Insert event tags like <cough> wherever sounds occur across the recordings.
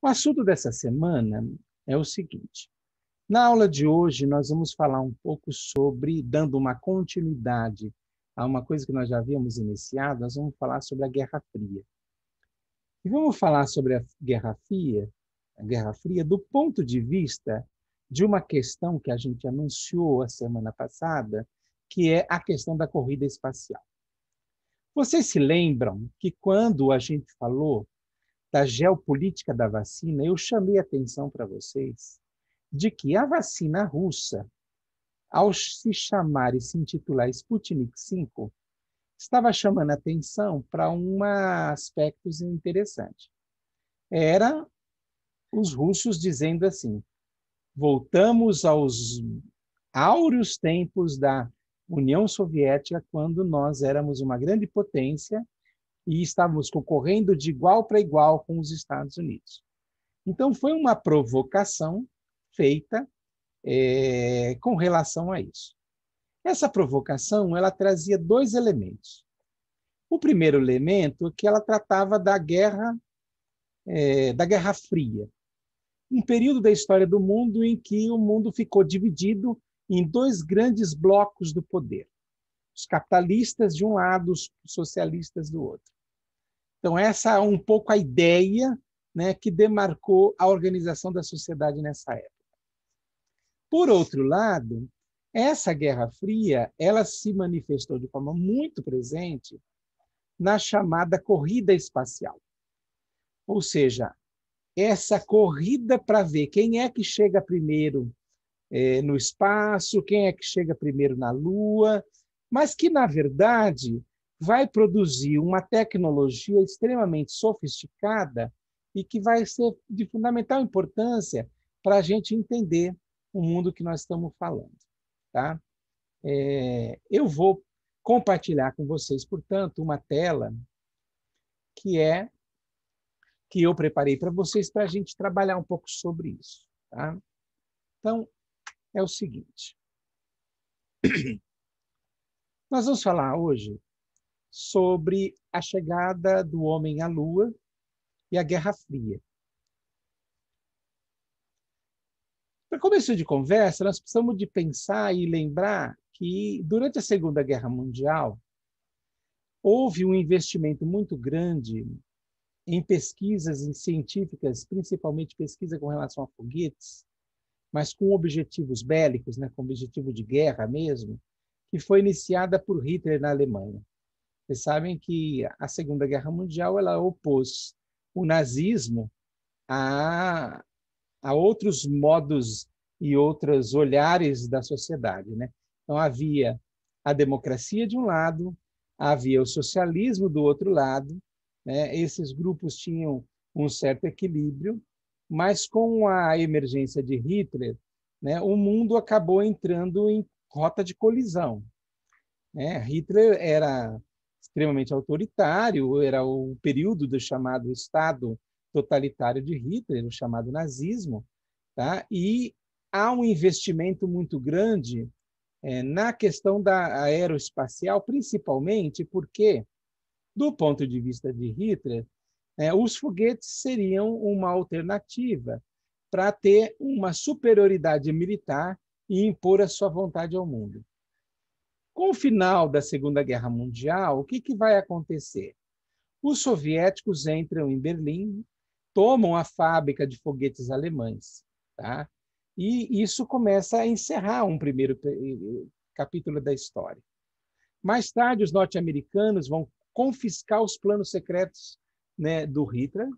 O assunto dessa semana é o seguinte. Na aula de hoje, nós vamos falar um pouco sobre, dando uma continuidade a uma coisa que nós já havíamos iniciado, nós vamos falar sobre a Guerra Fria. E vamos falar sobre a Guerra Fria, a Guerra Fria do ponto de vista de uma questão que a gente anunciou a semana passada, que é a questão da corrida espacial. Vocês se lembram que quando a gente falou da geopolítica da vacina, eu chamei a atenção para vocês de que a vacina russa, ao se chamar e se intitular Sputnik V, estava chamando atenção para um aspecto interessante. Era os russos dizendo assim: voltamos aos áureos tempos da União Soviética, quando nós éramos uma grande potência e estávamos concorrendo de igual para igual com os Estados Unidos. Então, foi uma provocação feita é, com relação a isso. Essa provocação ela trazia dois elementos. O primeiro elemento é que ela tratava da guerra é, da Guerra Fria, um período da história do mundo em que o mundo ficou dividido em dois grandes blocos do poder, os capitalistas de um lado, os socialistas do outro. Então, essa é um pouco a ideia né, que demarcou a organização da sociedade nessa época. Por outro lado, essa Guerra Fria ela se manifestou de forma muito presente na chamada corrida espacial. Ou seja, essa corrida para ver quem é que chega primeiro é, no espaço, quem é que chega primeiro na Lua, mas que, na verdade, vai produzir uma tecnologia extremamente sofisticada e que vai ser de fundamental importância para a gente entender o mundo que nós estamos falando. Tá? É, eu vou compartilhar com vocês, portanto, uma tela que é que eu preparei para vocês para a gente trabalhar um pouco sobre isso. Tá? Então, é o seguinte. <clears throat> Nós vamos falar hoje sobre a chegada do homem à Lua e a Guerra Fria. Para começo de conversa, nós precisamos de pensar e lembrar que durante a Segunda Guerra Mundial houve um investimento muito grande em pesquisas em científicas, principalmente pesquisa com relação a foguetes, mas com objetivos bélicos, né, com objetivo de guerra mesmo, que foi iniciada por Hitler na Alemanha. Vocês sabem que a Segunda Guerra Mundial ela opôs o nazismo a, a outros modos e outros olhares da sociedade, né? Então havia a democracia de um lado, havia o socialismo do outro lado, né? Esses grupos tinham um certo equilíbrio, mas com a emergência de Hitler, né, o mundo acabou entrando em rota de colisão. Né? Hitler era extremamente autoritário, era o período do chamado Estado totalitário de Hitler, o chamado nazismo, tá? e há um investimento muito grande é, na questão da aeroespacial, principalmente porque, do ponto de vista de Hitler, é, os foguetes seriam uma alternativa para ter uma superioridade militar e impor a sua vontade ao mundo. Com o final da Segunda Guerra Mundial, o que, que vai acontecer? Os soviéticos entram em Berlim, tomam a fábrica de foguetes alemães, tá? E isso começa a encerrar um primeiro eh, eh, capítulo da história. Mais tarde, os norte-americanos vão confiscar os planos secretos né, do Hitler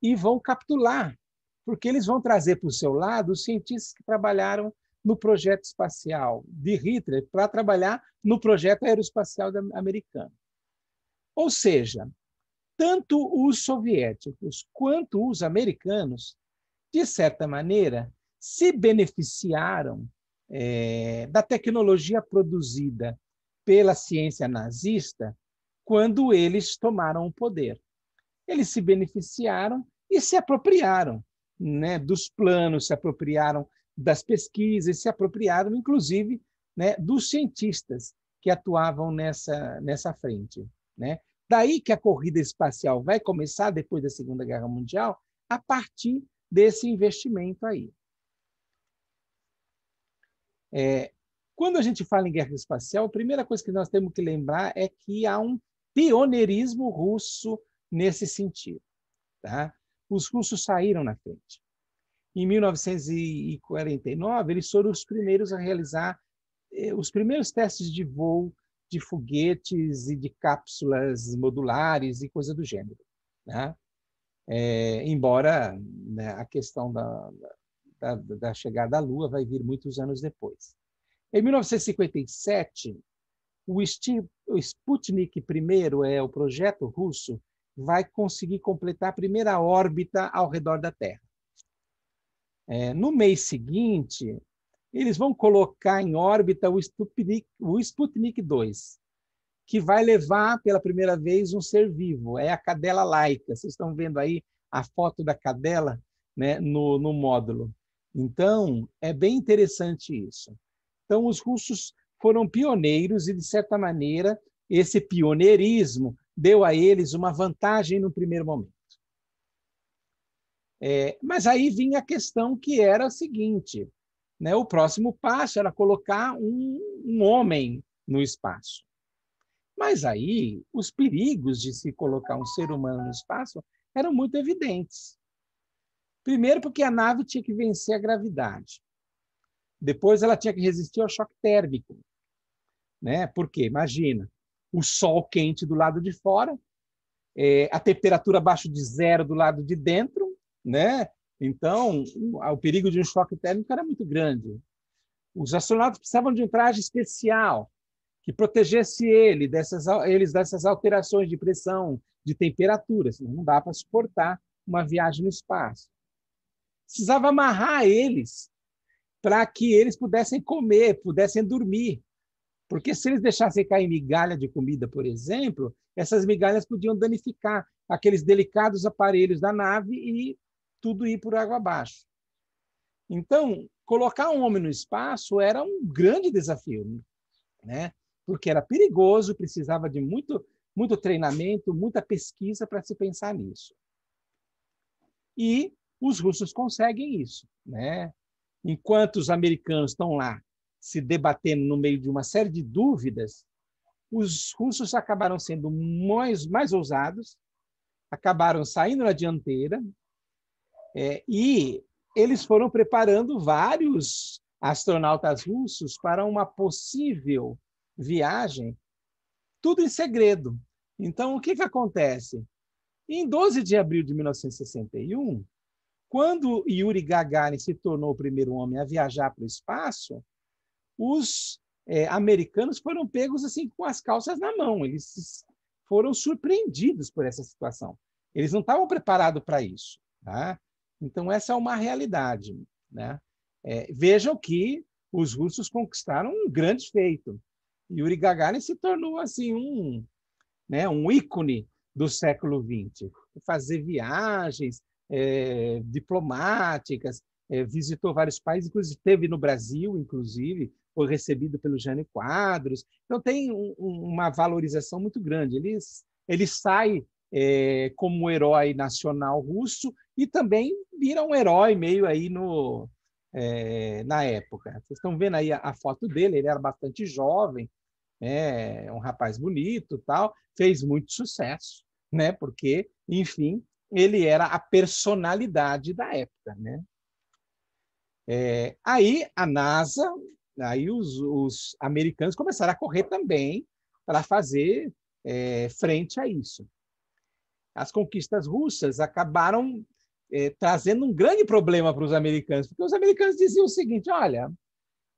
e vão capitular, porque eles vão trazer para o seu lado os cientistas que trabalharam no projeto espacial de Hitler para trabalhar no projeto aeroespacial americano. Ou seja, tanto os soviéticos quanto os americanos, de certa maneira, se beneficiaram é, da tecnologia produzida pela ciência nazista quando eles tomaram o poder. Eles se beneficiaram e se apropriaram né, dos planos, se apropriaram das pesquisas, se apropriaram, inclusive, né, dos cientistas que atuavam nessa, nessa frente. Né? Daí que a corrida espacial vai começar, depois da Segunda Guerra Mundial, a partir desse investimento aí. É, quando a gente fala em guerra espacial, a primeira coisa que nós temos que lembrar é que há um pioneirismo russo nesse sentido. Tá? Os russos saíram na frente. Em 1949, eles foram os primeiros a realizar eh, os primeiros testes de voo de foguetes e de cápsulas modulares e coisa do gênero. Né? É, embora né, a questão da, da, da, chegada à Lua vai vir muitos anos depois. Em 1957, o, Sputnik I, é o projeto russo, vai conseguir completar a primeira órbita ao redor da Terra. É, no mês seguinte, eles vão colocar em órbita o Sputnik, o Sputnik 2, que vai levar pela primeira vez um ser vivo, é a cadela laica. Vocês estão vendo aí a foto da cadela né, no, no módulo. Então, é bem interessante isso. Então, os russos foram pioneiros e, de certa maneira, esse pioneirismo deu a eles uma vantagem no primeiro momento. É, mas aí vinha a questão que era a seguinte: né, o próximo passo era colocar um, um homem no espaço. Mas aí os perigos de se colocar um ser humano no espaço eram muito evidentes. Primeiro, porque a nave tinha que vencer a gravidade. Depois, ela tinha que resistir ao choque térmico. Né? Porque, imagina, o sol quente do lado de fora, é, a temperatura abaixo de zero do lado de dentro, né? Então, o perigo de um choque térmico era muito grande. Os astronautas precisavam de um traje especial que protegesse ele dessas, eles dessas alterações de pressão, de temperatura, senão não dá para suportar uma viagem no espaço. Precisava amarrar eles para que eles pudessem comer, pudessem dormir. Porque se eles deixassem cair migalha de comida, por exemplo, essas migalhas podiam danificar aqueles delicados aparelhos da nave e tudo ir por água abaixo. Então, colocar um homem no espaço era um grande desafio, né? Porque era perigoso, precisava de muito, muito treinamento, muita pesquisa para se pensar nisso. E os russos conseguem isso, né? Enquanto os americanos estão lá se debatendo no meio de uma série de dúvidas, os russos acabaram sendo mais, mais ousados, acabaram saindo na dianteira, é, e eles foram preparando vários astronautas russos para uma possível viagem, tudo em segredo. Então, o que, que acontece? Em 12 de abril de 1961, quando Yuri Gagarin se tornou o primeiro homem a viajar para o espaço, os é, americanos foram pegos assim com as calças na mão. Eles foram surpreendidos por essa situação. Eles não estavam preparados para isso. Tá? Então, essa é uma realidade. Né? É, vejam que os russos conquistaram um grande feito. Yuri Gagarin se tornou assim um, né, um ícone do século XX. Fazer viagens é, diplomáticas, é, visitou vários países, inclusive esteve no Brasil, inclusive, foi recebido pelo Jânio Quadros. Então tem um, uma valorização muito grande. Ele, ele sai é, como herói nacional russo, e também vira um herói meio aí no, é, na época. Vocês estão vendo aí a, a, foto dele, ele era bastante jovem, né, é um rapaz bonito tal, fez muito sucesso, né? Porque, enfim, ele era a personalidade da época, né? É, aí a NASA, aí os, os, americanos começaram a correr também para fazer é, frente a isso. As conquistas russas acabaram é, trazendo um grande problema para os americanos, porque os americanos diziam o seguinte: olha,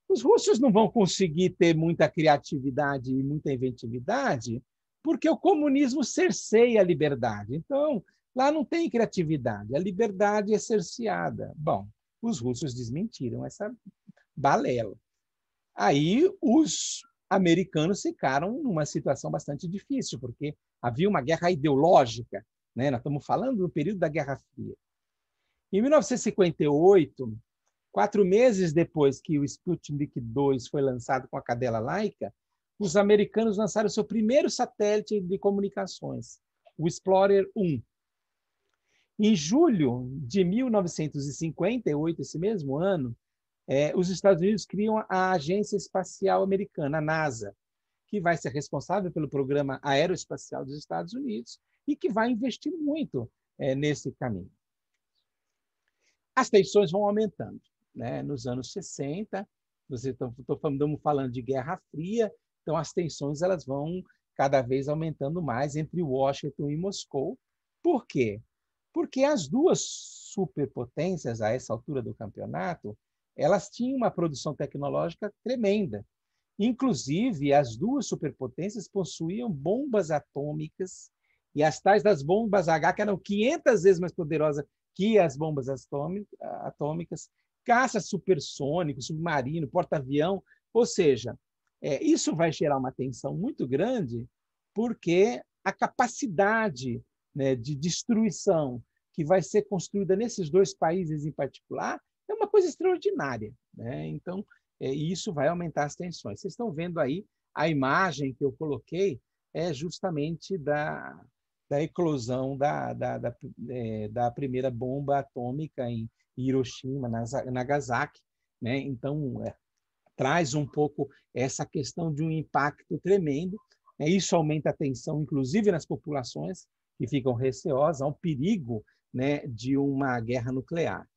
os russos não vão conseguir ter muita criatividade e muita inventividade, porque o comunismo cerceia a liberdade. Então, lá não tem criatividade, a liberdade é cerceada. Bom, os russos desmentiram essa balela. Aí os americanos ficaram numa situação bastante difícil, porque havia uma guerra ideológica, né? Nós estamos falando do período da Guerra Fria. Em 1958, quatro meses depois que o Sputnik 2 foi lançado com a cadela laica, os americanos lançaram seu primeiro satélite de comunicações, o Explorer 1. Em julho de 1958, esse mesmo ano, é, os Estados Unidos criam a Agência Espacial Americana, a NASA, que vai ser responsável pelo programa aeroespacial dos Estados Unidos e que vai investir muito é, nesse caminho. As tensões vão aumentando. Né? Nos anos 60, tá, estamos falando de Guerra Fria, então as tensões elas vão cada vez aumentando mais entre Washington e Moscou. Por quê? Porque as duas superpotências, a essa altura do campeonato, elas tinham uma produção tecnológica tremenda. Inclusive, as duas superpotências possuíam bombas atômicas, e as tais das bombas H, que eram 500 vezes mais poderosas que as bombas atômicas, caça supersônico, submarino, porta-avião, ou seja, é, isso vai gerar uma tensão muito grande, porque a capacidade né, de destruição que vai ser construída nesses dois países em particular é uma coisa extraordinária. Né? Então, é, isso vai aumentar as tensões. Vocês estão vendo aí a imagem que eu coloquei é justamente da, da eclosão da, da, da, é, da primeira bomba atômica em Hiroshima, Nagasaki. Né? Então, é, traz um pouco essa questão de um impacto tremendo. Né? Isso aumenta a tensão, inclusive nas populações que ficam receosas, há um perigo né, de uma guerra nuclear.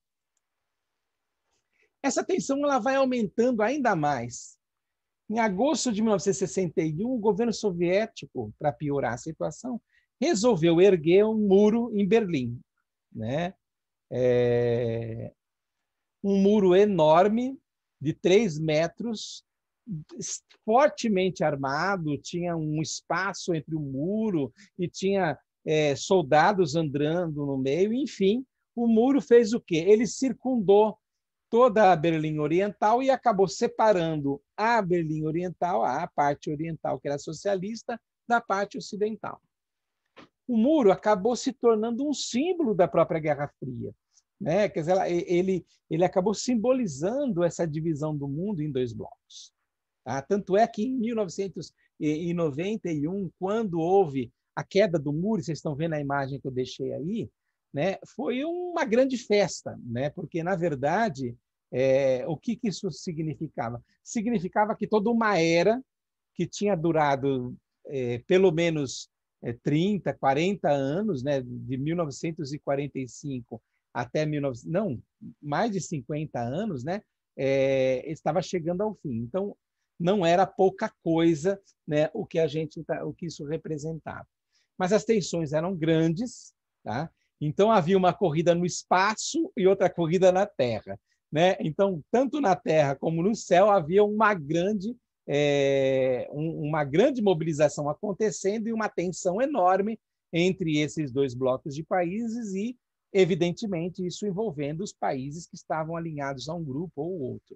Essa tensão ela vai aumentando ainda mais. Em agosto de 1961, o governo soviético, para piorar a situação, resolveu erguer um muro em Berlim, né? É... um muro enorme de três metros, fortemente armado, tinha um espaço entre o muro e tinha é, soldados andando no meio, enfim, o muro fez o quê? Ele circundou toda a Berlim Oriental e acabou separando a Berlim Oriental, a parte oriental que era socialista, da parte ocidental o muro acabou se tornando um símbolo da própria Guerra Fria. Né? Quer dizer, ele, ele acabou simbolizando essa divisão do mundo em dois blocos. Tá? Tanto é que em 1991, quando houve a queda do muro, vocês estão vendo a imagem que eu deixei aí, né? foi uma grande festa, né? porque, na verdade, é, o que, que isso significava? Significava que toda uma era que tinha durado é, pelo menos é, 30, 40 anos, né, de 1945 até 19, não, mais de 50 anos, né, é, estava chegando ao fim. Então, não era pouca coisa, né, o que a gente, tá, o que isso representava. Mas as tensões eram grandes, tá? Então havia uma corrida no espaço e outra corrida na Terra, né? Então, tanto na Terra como no céu havia uma grande é, um, uma grande mobilização acontecendo e uma tensão enorme entre esses dois blocos de países e, evidentemente, isso envolvendo os países que estavam alinhados a um grupo ou outro.